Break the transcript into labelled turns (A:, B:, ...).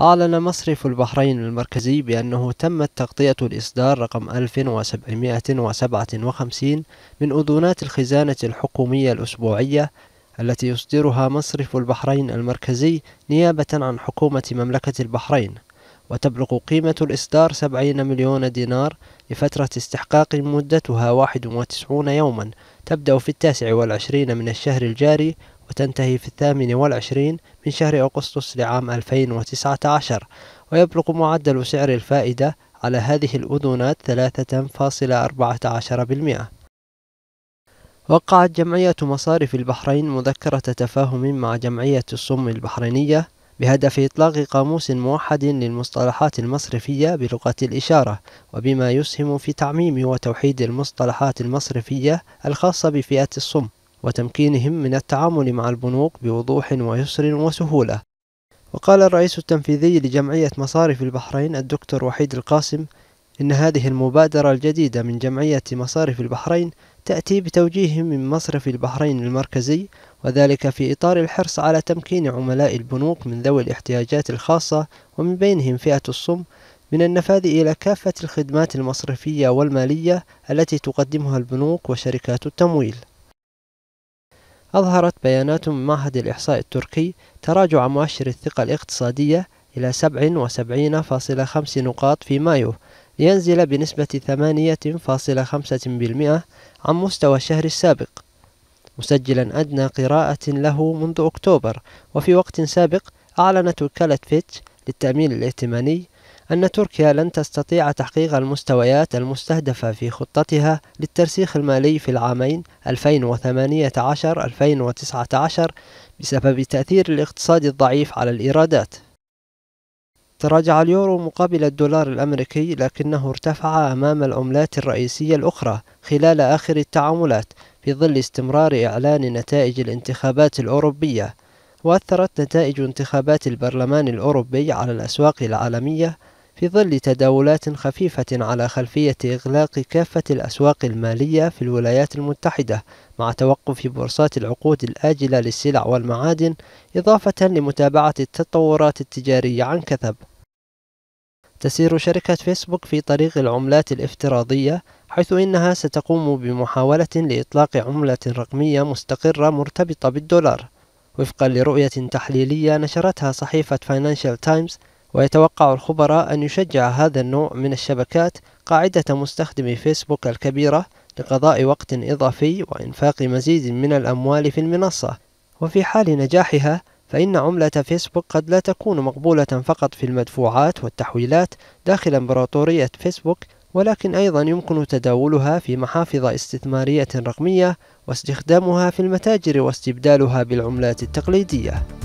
A: أعلن مصرف البحرين المركزي بأنه تمت تغطية الإصدار رقم 1757 من أذونات الخزانة الحكومية الأسبوعية التي يصدرها مصرف البحرين المركزي نيابة عن حكومة مملكة البحرين وتبلغ قيمة الإصدار 70 مليون دينار لفترة استحقاق مدتها 91 يوما تبدأ في التاسع والعشرين من الشهر الجاري وتنتهي في الثامن والعشرين من شهر أغسطس لعام 2019 ويبلغ معدل سعر الفائدة على هذه الأذونات 3.14% وقعت جمعية مصارف البحرين مذكرة تفاهم مع جمعية الصم البحرينية بهدف إطلاق قاموس موحد للمصطلحات المصرفية بلغة الإشارة وبما يسهم في تعميم وتوحيد المصطلحات المصرفية الخاصة بفئة الصم وتمكينهم من التعامل مع البنوك بوضوح ويسر وسهولة وقال الرئيس التنفيذي لجمعية مصارف البحرين الدكتور وحيد القاسم إن هذه المبادرة الجديدة من جمعية مصارف البحرين تأتي بتوجيه من مصرف البحرين المركزي وذلك في إطار الحرص على تمكين عملاء البنوك من ذوي الاحتياجات الخاصة ومن بينهم فئة الصم من النفاذ إلى كافة الخدمات المصرفية والمالية التي تقدمها البنوك وشركات التمويل أظهرت بيانات من معهد الإحصاء التركي تراجع مؤشر الثقة الاقتصادية إلى 77.5 نقاط في مايو لينزل بنسبة 8.5% عن مستوى الشهر السابق مسجلا أدنى قراءة له منذ أكتوبر وفي وقت سابق أعلنت وكالة فيتش للتأمين الائتماني أن تركيا لن تستطيع تحقيق المستويات المستهدفة في خطتها للترسيخ المالي في العامين 2018-2019 بسبب تأثير الاقتصاد الضعيف على الإيرادات. تراجع اليورو مقابل الدولار الأمريكي لكنه ارتفع أمام العملات الرئيسية الأخرى خلال آخر التعاملات في ظل استمرار إعلان نتائج الانتخابات الأوروبية وأثرت نتائج انتخابات البرلمان الأوروبي على الأسواق العالمية في ظل تداولات خفيفة على خلفية إغلاق كافة الأسواق المالية في الولايات المتحدة مع توقف بورصات العقود الآجلة للسلع والمعادن إضافة لمتابعة التطورات التجارية عن كثب تسير شركة فيسبوك في طريق العملات الافتراضية حيث إنها ستقوم بمحاولة لإطلاق عملة رقمية مستقرة مرتبطة بالدولار وفقا لرؤية تحليلية نشرتها صحيفة فاينانشال تايمز ويتوقع الخبراء أن يشجع هذا النوع من الشبكات قاعدة مستخدمي فيسبوك الكبيرة لقضاء وقت إضافي وإنفاق مزيد من الأموال في المنصة وفي حال نجاحها فإن عملة فيسبوك قد لا تكون مقبولة فقط في المدفوعات والتحويلات داخل إمبراطورية فيسبوك ولكن أيضا يمكن تداولها في محافظ استثمارية رقمية واستخدامها في المتاجر واستبدالها بالعملات التقليدية